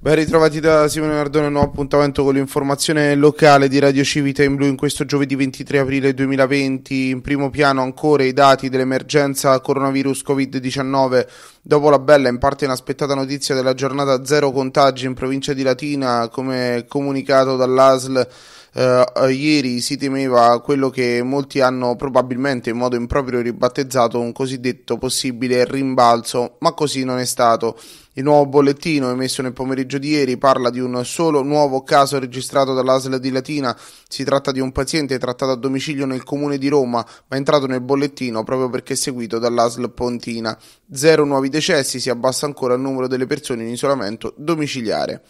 Ben ritrovati da Simone Nardone, nuovo appuntamento con l'informazione locale di Radio Civita in blu in questo giovedì 23 aprile 2020. In primo piano ancora i dati dell'emergenza coronavirus Covid-19. Dopo la bella, e in parte inaspettata notizia della giornata zero contagi in provincia di Latina, come comunicato dall'ASL eh, eh, ieri si temeva quello che molti hanno probabilmente in modo improprio ribattezzato un cosiddetto possibile rimbalzo, ma così non è stato. Il nuovo bollettino emesso nel pomeriggio di ieri parla di un solo nuovo caso registrato dall'ASL di Latina. Si tratta di un paziente trattato a domicilio nel comune di Roma, ma entrato nel bollettino proprio perché seguito dall'ASL Pontina. Zero nuovi decessi, si abbassa ancora il numero delle persone in isolamento domiciliare.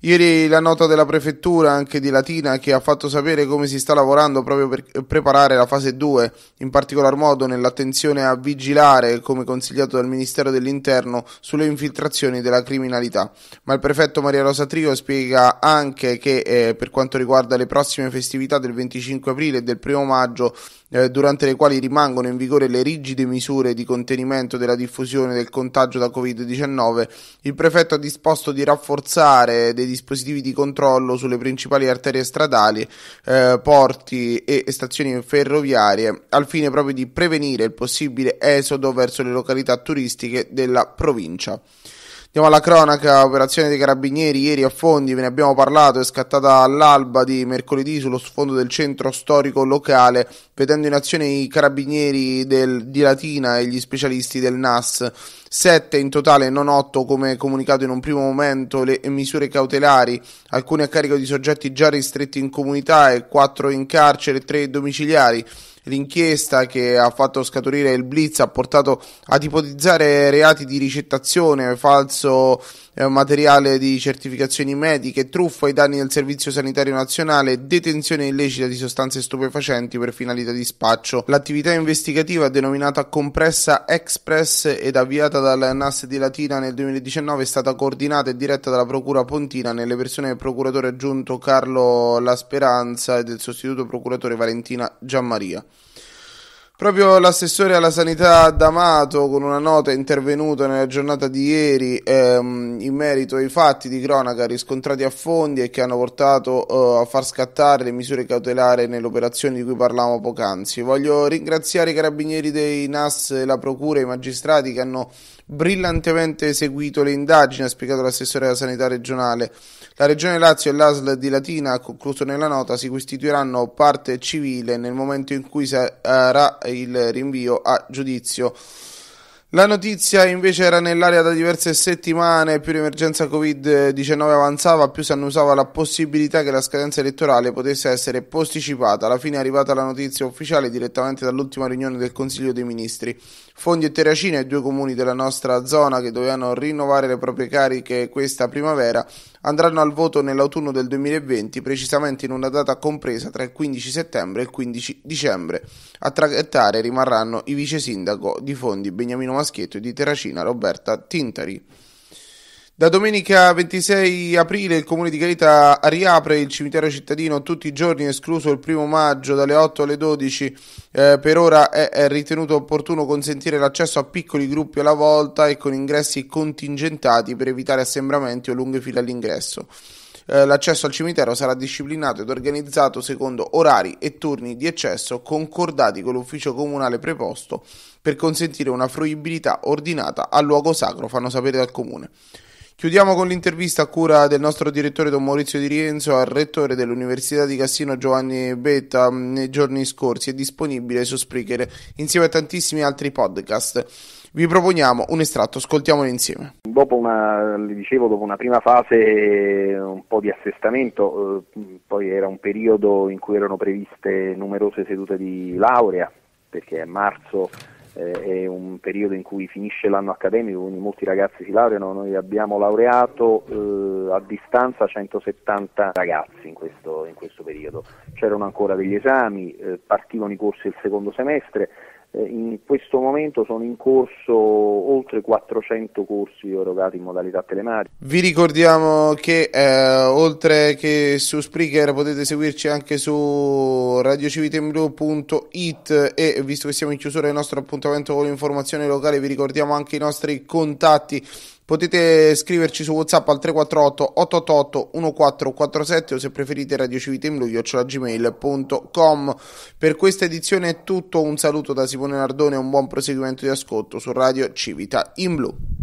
Ieri la nota della prefettura anche di Latina che ha fatto sapere come si sta lavorando proprio per preparare la fase 2, in particolar modo nell'attenzione a vigilare, come consigliato dal Ministero dell'Interno, sulle infiltrazioni della criminalità. Ma il prefetto Maria Rosa Trio spiega anche che eh, per quanto riguarda le prossime festività del 25 aprile e del 1 maggio, eh, durante le quali rimangono in vigore le rigide misure di contenimento della diffusione del contagio da Covid-19, il prefetto ha disposto di rafforzare dei dispositivi di controllo sulle principali arterie stradali, eh, porti e stazioni ferroviarie, al fine proprio di prevenire il possibile esodo verso le località turistiche della provincia. Andiamo alla cronaca, operazione dei carabinieri, ieri a Fondi ve ne abbiamo parlato, è scattata all'alba di mercoledì sullo sfondo del centro storico locale vedendo in azione i carabinieri del, di Latina e gli specialisti del NAS. 7 in totale, non 8 come comunicato in un primo momento, le misure cautelari, alcune a carico di soggetti già ristretti in comunità e 4 in carcere e 3 domiciliari. L'inchiesta che ha fatto scaturire il blitz ha portato ad ipotizzare reati di ricettazione, falso eh, materiale di certificazioni mediche, truffa ai danni del Servizio Sanitario Nazionale, detenzione illecita di sostanze stupefacenti per finalità vendita di spaccio. L'attività investigativa denominata Compressa Express ed avviata dalla NAS di Latina nel 2019 è stata coordinata e diretta dalla Procura Pontina nelle persone del procuratore aggiunto Carlo La Speranza e del sostituto procuratore Valentina Giammaria. Proprio l'assessore alla sanità D'Amato con una nota intervenuta nella giornata di ieri ehm, in merito ai fatti di cronaca riscontrati a fondi e che hanno portato eh, a far scattare le misure cautelari nell'operazione di cui parlavamo poc'anzi. Voglio ringraziare i carabinieri dei NAS, la procura e i magistrati che hanno brillantemente eseguito le indagini, ha spiegato l'assessore alla sanità regionale. La Regione Lazio e l'ASL di Latina, ha concluso nella nota, si costituiranno parte civile nel momento in cui sarà il rinvio a giudizio. La notizia invece era nell'area da diverse settimane, più l'emergenza Covid-19 avanzava, più si annusava la possibilità che la scadenza elettorale potesse essere posticipata. Alla fine è arrivata la notizia ufficiale direttamente dall'ultima riunione del Consiglio dei Ministri. Fondi e Terracina, i due comuni della nostra zona che dovevano rinnovare le proprie cariche questa primavera, andranno al voto nell'autunno del 2020, precisamente in una data compresa tra il 15 settembre e il 15 dicembre. A traghettare rimarranno i vice sindaco di Fondi Beniamino Maschietto e di Terracina Roberta Tintari. Da domenica 26 aprile il comune di Carita riapre il cimitero cittadino tutti i giorni, escluso il primo maggio dalle 8 alle 12. Eh, per ora è, è, ritenuto opportuno consentire l'accesso a piccoli gruppi alla volta e con ingressi contingentati per evitare assembramenti o lunghe file all'ingresso. Eh, l'accesso al cimitero sarà disciplinato ed organizzato secondo orari e turni di accesso concordati con l'ufficio comunale preposto per consentire una fruibilità ordinata al luogo sacro, fanno sapere dal comune. Chiudiamo con l'intervista a cura del nostro direttore Don Maurizio Di Rienzo al rettore dell'Università di Cassino Giovanni Betta mm, nei giorni scorsi, è disponibile su Spreaker insieme a tantissimi altri podcast. Vi proponiamo un estratto, ascoltiamolo insieme. Dopo una, dicevo, dopo una prima fase un po' di assestamento, eh, poi era un periodo in cui erano previste numerose sedute di laurea, perché a marzo eh, è un periodo in cui finisce l'anno accademico, quindi molti ragazzi si laureano, noi abbiamo laureato eh, a distanza 170 ragazzi in questo, in questo periodo, c'erano ancora degli esami, eh, partivano i corsi il secondo semestre, eh, in questo momento sono in corso oltre 400 corsi erogati in modalità telematica. Vi ricordiamo che eh, oltre che su Spreaker potete seguirci anche su radiocivitemblu.it e visto che siamo in chiusura del nostro appuntamento con l'informazione locale vi ricordiamo anche i nostri contatti Potete scriverci su WhatsApp al 348 888 1447 o se preferite radiocivitemlo.gmail.com Per questa edizione è tutto, un saluto da Simone Nardone e un buon proseguimento di ascolto su Radio Civita in Blu.